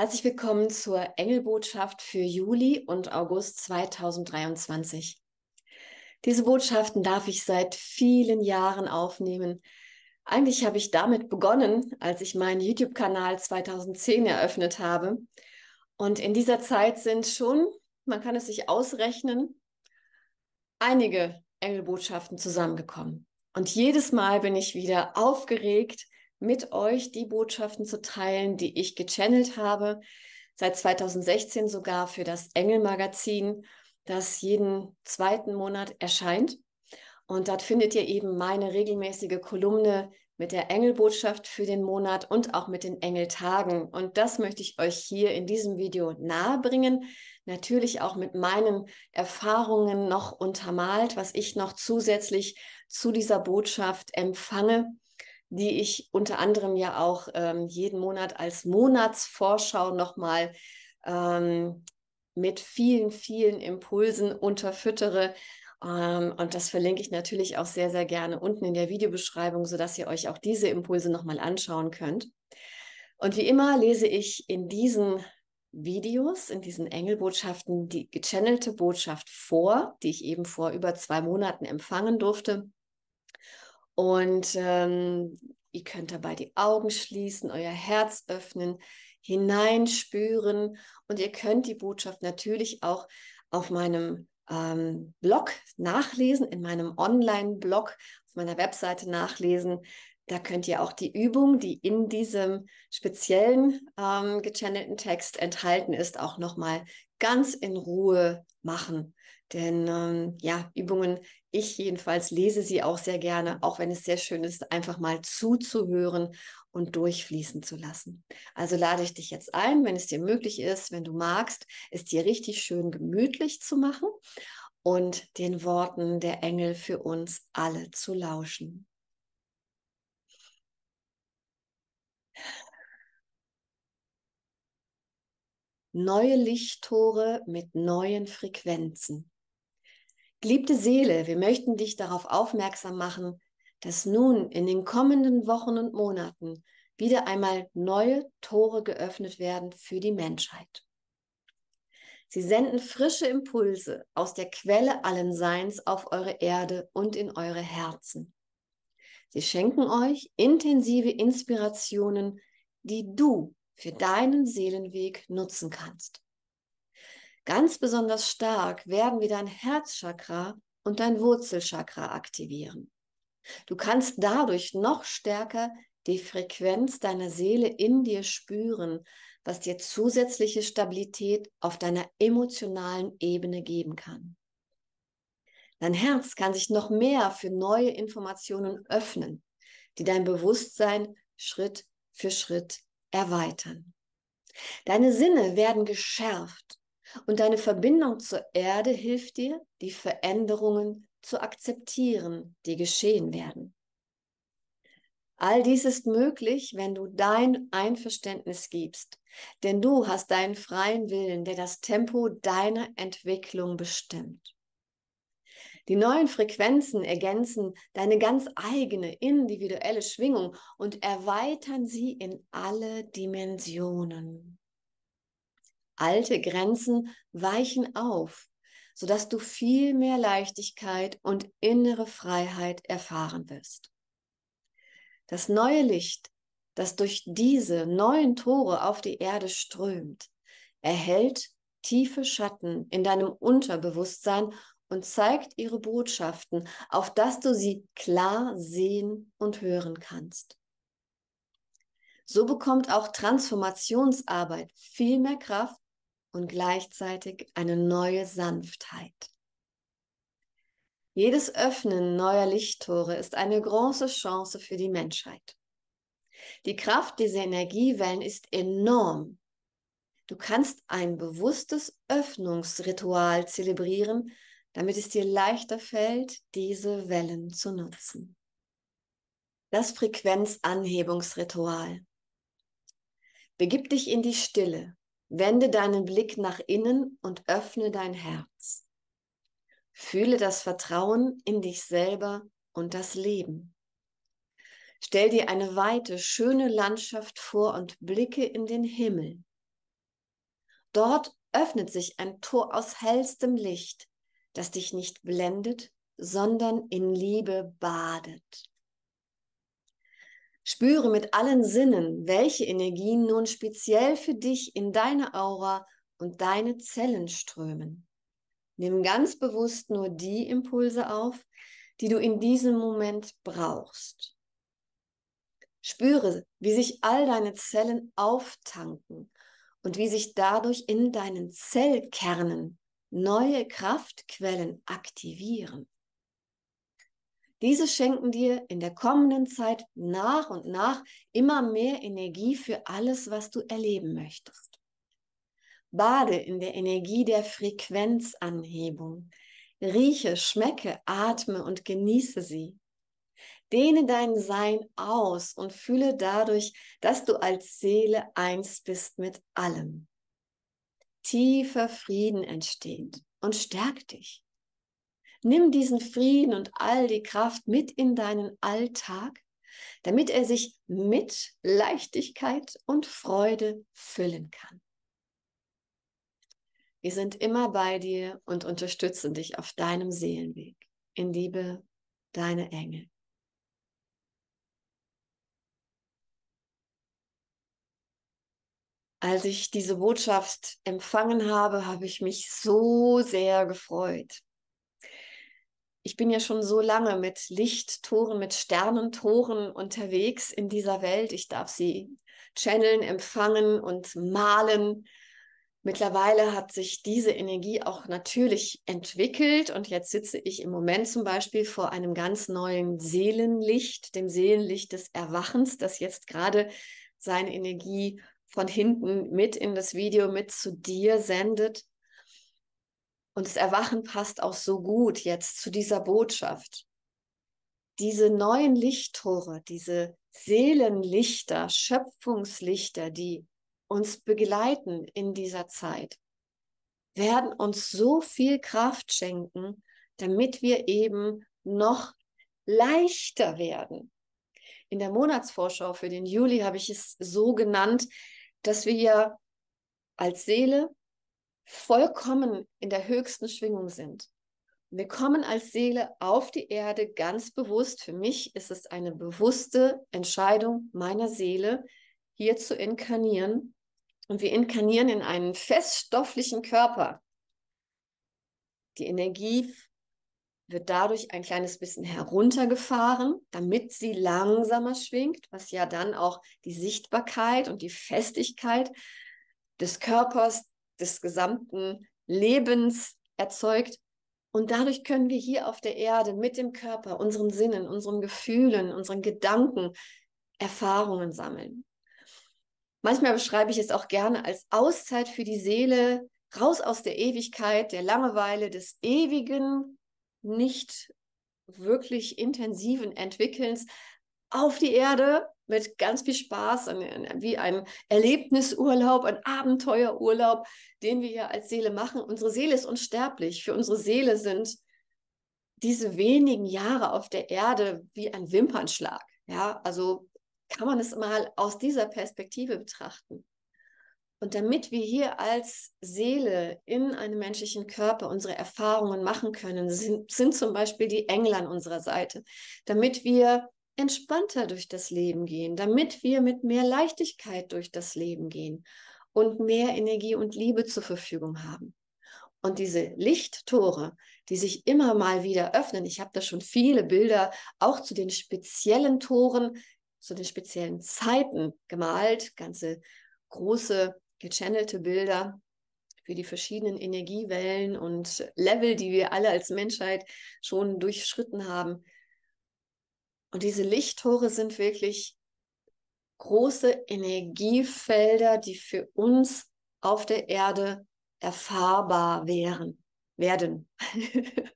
Herzlich willkommen zur Engelbotschaft für Juli und August 2023. Diese Botschaften darf ich seit vielen Jahren aufnehmen. Eigentlich habe ich damit begonnen, als ich meinen YouTube-Kanal 2010 eröffnet habe. Und in dieser Zeit sind schon, man kann es sich ausrechnen, einige Engelbotschaften zusammengekommen. Und jedes Mal bin ich wieder aufgeregt mit euch die Botschaften zu teilen, die ich gechannelt habe, seit 2016 sogar für das Engelmagazin, das jeden zweiten Monat erscheint. Und dort findet ihr eben meine regelmäßige Kolumne mit der Engelbotschaft für den Monat und auch mit den Engeltagen. Und das möchte ich euch hier in diesem Video nahebringen. Natürlich auch mit meinen Erfahrungen noch untermalt, was ich noch zusätzlich zu dieser Botschaft empfange die ich unter anderem ja auch ähm, jeden Monat als Monatsvorschau nochmal ähm, mit vielen, vielen Impulsen unterfüttere. Ähm, und das verlinke ich natürlich auch sehr, sehr gerne unten in der Videobeschreibung, sodass ihr euch auch diese Impulse nochmal anschauen könnt. Und wie immer lese ich in diesen Videos, in diesen Engelbotschaften die gechannelte Botschaft vor, die ich eben vor über zwei Monaten empfangen durfte. Und ähm, ihr könnt dabei die Augen schließen, euer Herz öffnen, hineinspüren. Und ihr könnt die Botschaft natürlich auch auf meinem ähm, Blog nachlesen, in meinem Online-Blog, auf meiner Webseite nachlesen. Da könnt ihr auch die Übung, die in diesem speziellen ähm, gechannelten Text enthalten ist, auch nochmal ganz in Ruhe machen. Denn ähm, ja, Übungen, ich jedenfalls lese sie auch sehr gerne, auch wenn es sehr schön ist, einfach mal zuzuhören und durchfließen zu lassen. Also lade ich dich jetzt ein, wenn es dir möglich ist, wenn du magst, es dir richtig schön gemütlich zu machen und den Worten der Engel für uns alle zu lauschen. Neue Lichttore mit neuen Frequenzen. Geliebte Seele, wir möchten dich darauf aufmerksam machen, dass nun in den kommenden Wochen und Monaten wieder einmal neue Tore geöffnet werden für die Menschheit. Sie senden frische Impulse aus der Quelle allen Seins auf eure Erde und in eure Herzen. Sie schenken euch intensive Inspirationen, die du für deinen Seelenweg nutzen kannst. Ganz besonders stark werden wir dein Herzchakra und dein Wurzelchakra aktivieren. Du kannst dadurch noch stärker die Frequenz deiner Seele in dir spüren, was dir zusätzliche Stabilität auf deiner emotionalen Ebene geben kann. Dein Herz kann sich noch mehr für neue Informationen öffnen, die dein Bewusstsein Schritt für Schritt erweitern. Deine Sinne werden geschärft und deine Verbindung zur Erde hilft dir, die Veränderungen zu akzeptieren, die geschehen werden. All dies ist möglich, wenn du dein Einverständnis gibst, denn du hast deinen freien Willen, der das Tempo deiner Entwicklung bestimmt. Die neuen Frequenzen ergänzen deine ganz eigene individuelle Schwingung und erweitern sie in alle Dimensionen alte Grenzen weichen auf, sodass du viel mehr Leichtigkeit und innere Freiheit erfahren wirst. Das neue Licht, das durch diese neuen Tore auf die Erde strömt, erhält tiefe Schatten in deinem Unterbewusstsein und zeigt ihre Botschaften, auf dass du sie klar sehen und hören kannst. So bekommt auch Transformationsarbeit viel mehr Kraft und gleichzeitig eine neue Sanftheit. Jedes Öffnen neuer Lichttore ist eine große Chance für die Menschheit. Die Kraft dieser Energiewellen ist enorm. Du kannst ein bewusstes Öffnungsritual zelebrieren, damit es dir leichter fällt, diese Wellen zu nutzen. Das Frequenzanhebungsritual. Begib dich in die Stille Wende deinen Blick nach innen und öffne dein Herz. Fühle das Vertrauen in dich selber und das Leben. Stell dir eine weite, schöne Landschaft vor und blicke in den Himmel. Dort öffnet sich ein Tor aus hellstem Licht, das dich nicht blendet, sondern in Liebe badet. Spüre mit allen Sinnen, welche Energien nun speziell für dich in deine Aura und deine Zellen strömen. Nimm ganz bewusst nur die Impulse auf, die du in diesem Moment brauchst. Spüre, wie sich all deine Zellen auftanken und wie sich dadurch in deinen Zellkernen neue Kraftquellen aktivieren. Diese schenken dir in der kommenden Zeit nach und nach immer mehr Energie für alles, was du erleben möchtest. Bade in der Energie der Frequenzanhebung. Rieche, schmecke, atme und genieße sie. Dehne dein Sein aus und fühle dadurch, dass du als Seele eins bist mit allem. Tiefer Frieden entsteht und stärkt dich. Nimm diesen Frieden und all die Kraft mit in deinen Alltag, damit er sich mit Leichtigkeit und Freude füllen kann. Wir sind immer bei dir und unterstützen dich auf deinem Seelenweg. In Liebe, deine Engel. Als ich diese Botschaft empfangen habe, habe ich mich so sehr gefreut ich bin ja schon so lange mit Lichttoren, mit Sternentoren unterwegs in dieser Welt. Ich darf sie channeln, empfangen und malen. Mittlerweile hat sich diese Energie auch natürlich entwickelt und jetzt sitze ich im Moment zum Beispiel vor einem ganz neuen Seelenlicht, dem Seelenlicht des Erwachens, das jetzt gerade seine Energie von hinten mit in das Video, mit zu dir sendet. Und das Erwachen passt auch so gut jetzt zu dieser Botschaft. Diese neuen Lichttore, diese Seelenlichter, Schöpfungslichter, die uns begleiten in dieser Zeit, werden uns so viel Kraft schenken, damit wir eben noch leichter werden. In der Monatsvorschau für den Juli habe ich es so genannt, dass wir ja als Seele vollkommen in der höchsten Schwingung sind. Wir kommen als Seele auf die Erde ganz bewusst. Für mich ist es eine bewusste Entscheidung meiner Seele, hier zu inkarnieren. Und wir inkarnieren in einen feststofflichen Körper. Die Energie wird dadurch ein kleines bisschen heruntergefahren, damit sie langsamer schwingt, was ja dann auch die Sichtbarkeit und die Festigkeit des Körpers des gesamten Lebens erzeugt. Und dadurch können wir hier auf der Erde mit dem Körper, unseren Sinnen, unseren Gefühlen, unseren Gedanken Erfahrungen sammeln. Manchmal beschreibe ich es auch gerne als Auszeit für die Seele, raus aus der Ewigkeit, der Langeweile, des ewigen, nicht wirklich intensiven Entwickelns, auf die Erde mit ganz viel Spaß, äh, wie ein Erlebnisurlaub, ein Abenteuerurlaub, den wir hier als Seele machen. Unsere Seele ist unsterblich. Für unsere Seele sind diese wenigen Jahre auf der Erde wie ein Wimpernschlag. Ja, also kann man es mal aus dieser Perspektive betrachten. Und damit wir hier als Seele in einem menschlichen Körper unsere Erfahrungen machen können, sind, sind zum Beispiel die Engel an unserer Seite. Damit wir entspannter durch das Leben gehen, damit wir mit mehr Leichtigkeit durch das Leben gehen und mehr Energie und Liebe zur Verfügung haben. Und diese Lichttore, die sich immer mal wieder öffnen, ich habe da schon viele Bilder auch zu den speziellen Toren, zu den speziellen Zeiten gemalt, ganze große gechannelte Bilder für die verschiedenen Energiewellen und Level, die wir alle als Menschheit schon durchschritten haben. Und diese Lichttore sind wirklich große Energiefelder, die für uns auf der Erde erfahrbar wären, werden.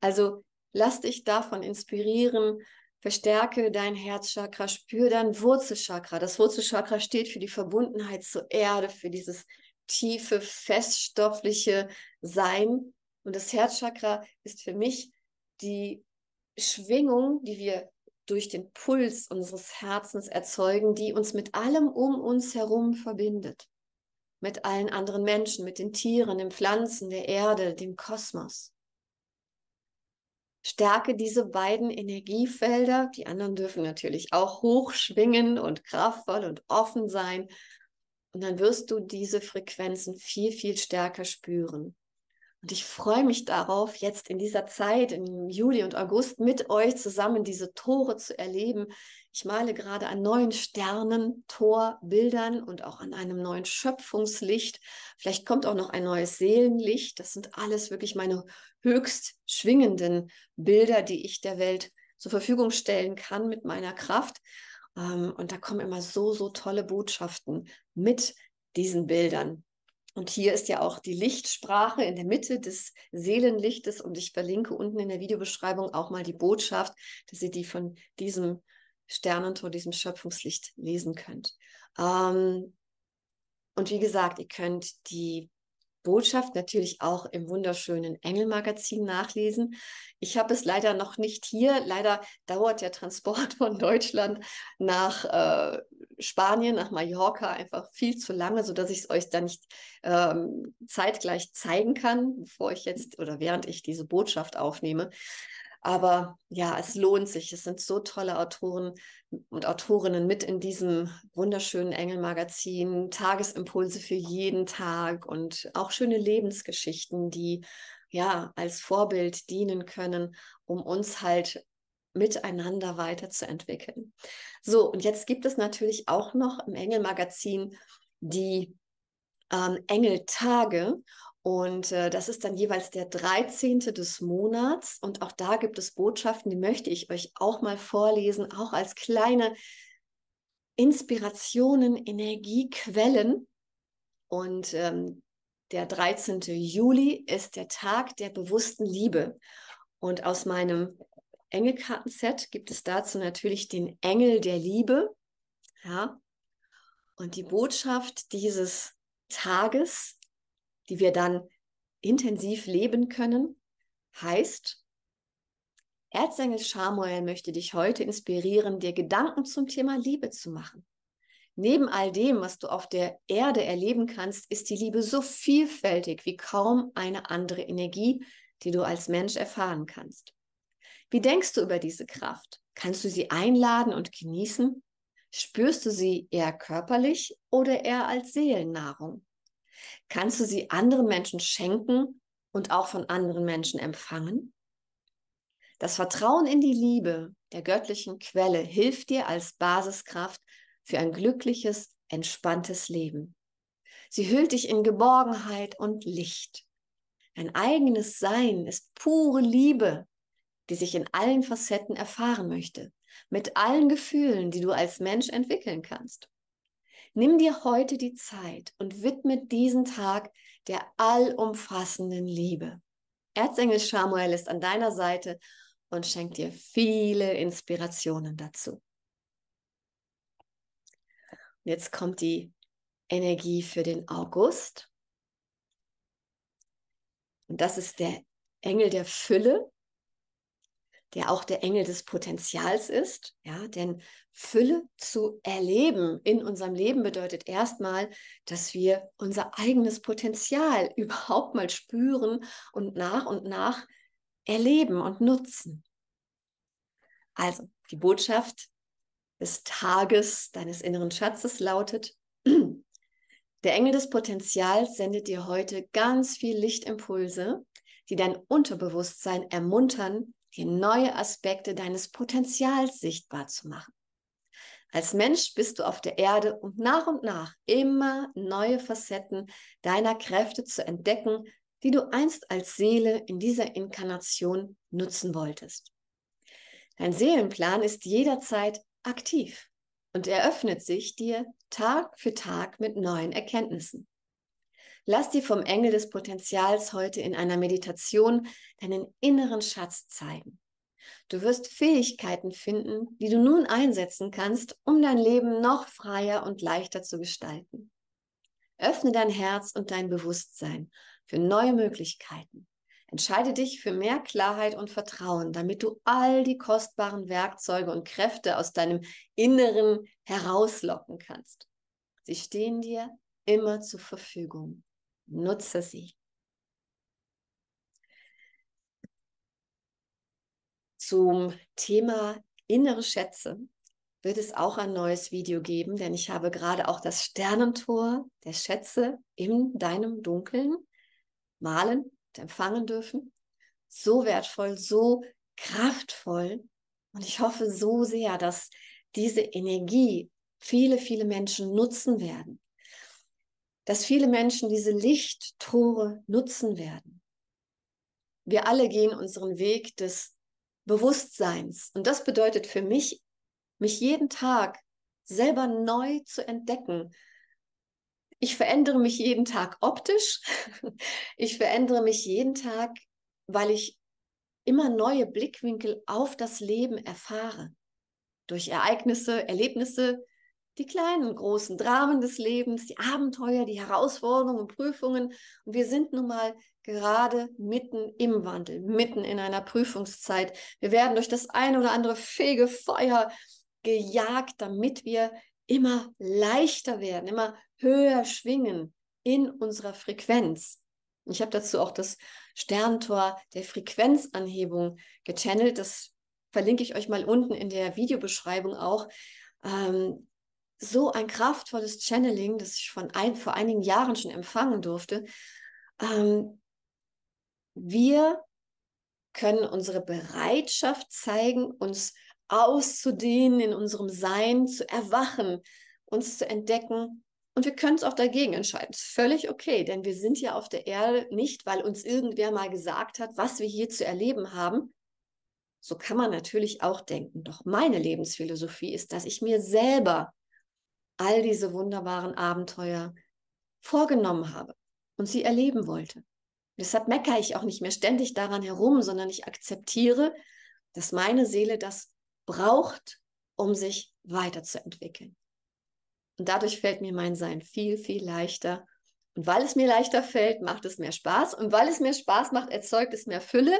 also lass dich davon inspirieren, verstärke dein Herzchakra, spür dein Wurzelchakra. Das Wurzelchakra steht für die Verbundenheit zur Erde, für dieses tiefe, feststoffliche Sein. Und das Herzchakra ist für mich die Schwingung, die wir durch den Puls unseres Herzens erzeugen, die uns mit allem um uns herum verbindet. Mit allen anderen Menschen, mit den Tieren, den Pflanzen, der Erde, dem Kosmos. Stärke diese beiden Energiefelder. Die anderen dürfen natürlich auch hoch schwingen und kraftvoll und offen sein. Und dann wirst du diese Frequenzen viel, viel stärker spüren. Und ich freue mich darauf, jetzt in dieser Zeit, im Juli und August, mit euch zusammen diese Tore zu erleben. Ich male gerade an neuen Sternen, Torbildern und auch an einem neuen Schöpfungslicht. Vielleicht kommt auch noch ein neues Seelenlicht. Das sind alles wirklich meine höchst schwingenden Bilder, die ich der Welt zur Verfügung stellen kann mit meiner Kraft. Ähm, und da kommen immer so, so tolle Botschaften mit diesen Bildern. Und hier ist ja auch die Lichtsprache in der Mitte des Seelenlichtes. Und ich verlinke unten in der Videobeschreibung auch mal die Botschaft, dass ihr die von diesem Sternentor, diesem Schöpfungslicht lesen könnt. Ähm, und wie gesagt, ihr könnt die Botschaft natürlich auch im wunderschönen Engelmagazin nachlesen. Ich habe es leider noch nicht hier. Leider dauert der Transport von Deutschland nach äh, Spanien, nach Mallorca einfach viel zu lange, sodass ich es euch dann nicht ähm, zeitgleich zeigen kann, bevor ich jetzt oder während ich diese Botschaft aufnehme. Aber ja, es lohnt sich. Es sind so tolle Autoren und Autorinnen mit in diesem wunderschönen Engelmagazin. Tagesimpulse für jeden Tag und auch schöne Lebensgeschichten, die ja als Vorbild dienen können, um uns halt miteinander weiterzuentwickeln. So, und jetzt gibt es natürlich auch noch im Engelmagazin die ähm, Engeltage. Und äh, das ist dann jeweils der 13. des Monats. Und auch da gibt es Botschaften, die möchte ich euch auch mal vorlesen, auch als kleine Inspirationen, Energiequellen. Und ähm, der 13. Juli ist der Tag der bewussten Liebe. Und aus meinem Engelkartenset gibt es dazu natürlich den Engel der Liebe. Ja. Und die Botschaft dieses Tages die wir dann intensiv leben können, heißt, Erzengel Schamuel möchte dich heute inspirieren, dir Gedanken zum Thema Liebe zu machen. Neben all dem, was du auf der Erde erleben kannst, ist die Liebe so vielfältig wie kaum eine andere Energie, die du als Mensch erfahren kannst. Wie denkst du über diese Kraft? Kannst du sie einladen und genießen? Spürst du sie eher körperlich oder eher als Seelennahrung? Kannst du sie anderen Menschen schenken und auch von anderen Menschen empfangen? Das Vertrauen in die Liebe der göttlichen Quelle hilft dir als Basiskraft für ein glückliches, entspanntes Leben. Sie hüllt dich in Geborgenheit und Licht. Dein eigenes Sein ist pure Liebe, die sich in allen Facetten erfahren möchte, mit allen Gefühlen, die du als Mensch entwickeln kannst. Nimm dir heute die Zeit und widme diesen Tag der allumfassenden Liebe. Erzengel Samuel ist an deiner Seite und schenkt dir viele Inspirationen dazu. Und jetzt kommt die Energie für den August. Und das ist der Engel der Fülle der auch der Engel des Potenzials ist. Ja, denn Fülle zu erleben in unserem Leben bedeutet erstmal, dass wir unser eigenes Potenzial überhaupt mal spüren und nach und nach erleben und nutzen. Also, die Botschaft des Tages deines inneren Schatzes lautet, der Engel des Potenzials sendet dir heute ganz viel Lichtimpulse, die dein Unterbewusstsein ermuntern, dir neue Aspekte deines Potenzials sichtbar zu machen. Als Mensch bist du auf der Erde, um nach und nach immer neue Facetten deiner Kräfte zu entdecken, die du einst als Seele in dieser Inkarnation nutzen wolltest. Dein Seelenplan ist jederzeit aktiv und eröffnet sich dir Tag für Tag mit neuen Erkenntnissen. Lass dir vom Engel des Potenzials heute in einer Meditation deinen inneren Schatz zeigen. Du wirst Fähigkeiten finden, die du nun einsetzen kannst, um dein Leben noch freier und leichter zu gestalten. Öffne dein Herz und dein Bewusstsein für neue Möglichkeiten. Entscheide dich für mehr Klarheit und Vertrauen, damit du all die kostbaren Werkzeuge und Kräfte aus deinem Inneren herauslocken kannst. Sie stehen dir immer zur Verfügung. Nutze sie. Zum Thema innere Schätze wird es auch ein neues Video geben, denn ich habe gerade auch das Sternentor der Schätze in deinem Dunkeln malen und empfangen dürfen. So wertvoll, so kraftvoll. Und ich hoffe so sehr, dass diese Energie viele, viele Menschen nutzen werden dass viele Menschen diese Lichttore nutzen werden. Wir alle gehen unseren Weg des Bewusstseins. Und das bedeutet für mich, mich jeden Tag selber neu zu entdecken. Ich verändere mich jeden Tag optisch. Ich verändere mich jeden Tag, weil ich immer neue Blickwinkel auf das Leben erfahre. Durch Ereignisse, Erlebnisse, die kleinen und großen Dramen des Lebens, die Abenteuer, die Herausforderungen und Prüfungen. Und wir sind nun mal gerade mitten im Wandel, mitten in einer Prüfungszeit. Wir werden durch das eine oder andere fege Feuer gejagt, damit wir immer leichter werden, immer höher schwingen in unserer Frequenz. Ich habe dazu auch das Sterntor der Frequenzanhebung gechannelt. Das verlinke ich euch mal unten in der Videobeschreibung auch. Ähm, so ein kraftvolles Channeling, das ich von ein, vor einigen Jahren schon empfangen durfte. Ähm, wir können unsere Bereitschaft zeigen, uns auszudehnen in unserem Sein, zu erwachen, uns zu entdecken. Und wir können es auch dagegen entscheiden. Ist völlig okay, denn wir sind ja auf der Erde nicht, weil uns irgendwer mal gesagt hat, was wir hier zu erleben haben. So kann man natürlich auch denken. Doch meine Lebensphilosophie ist, dass ich mir selber all diese wunderbaren Abenteuer vorgenommen habe und sie erleben wollte. Deshalb meckere ich auch nicht mehr ständig daran herum, sondern ich akzeptiere, dass meine Seele das braucht, um sich weiterzuentwickeln. Und dadurch fällt mir mein Sein viel, viel leichter. Und weil es mir leichter fällt, macht es mehr Spaß. Und weil es mehr Spaß macht, erzeugt es mehr Fülle,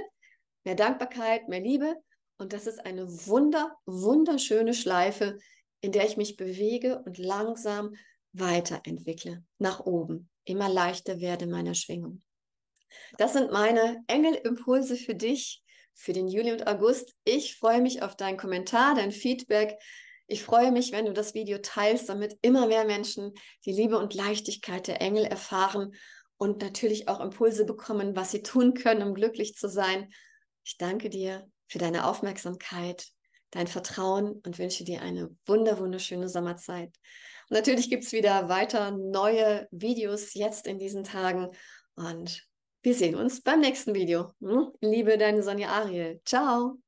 mehr Dankbarkeit, mehr Liebe. Und das ist eine wunder, wunderschöne Schleife, in der ich mich bewege und langsam weiterentwickle, nach oben, immer leichter werde in meiner Schwingung. Das sind meine Engelimpulse für dich, für den Juli und August. Ich freue mich auf deinen Kommentar, dein Feedback. Ich freue mich, wenn du das Video teilst, damit immer mehr Menschen die Liebe und Leichtigkeit der Engel erfahren und natürlich auch Impulse bekommen, was sie tun können, um glücklich zu sein. Ich danke dir für deine Aufmerksamkeit dein Vertrauen und wünsche dir eine wunder wunderschöne Sommerzeit. Und natürlich gibt es wieder weiter neue Videos jetzt in diesen Tagen und wir sehen uns beim nächsten Video. Hm? Liebe deine Sonja Ariel. Ciao.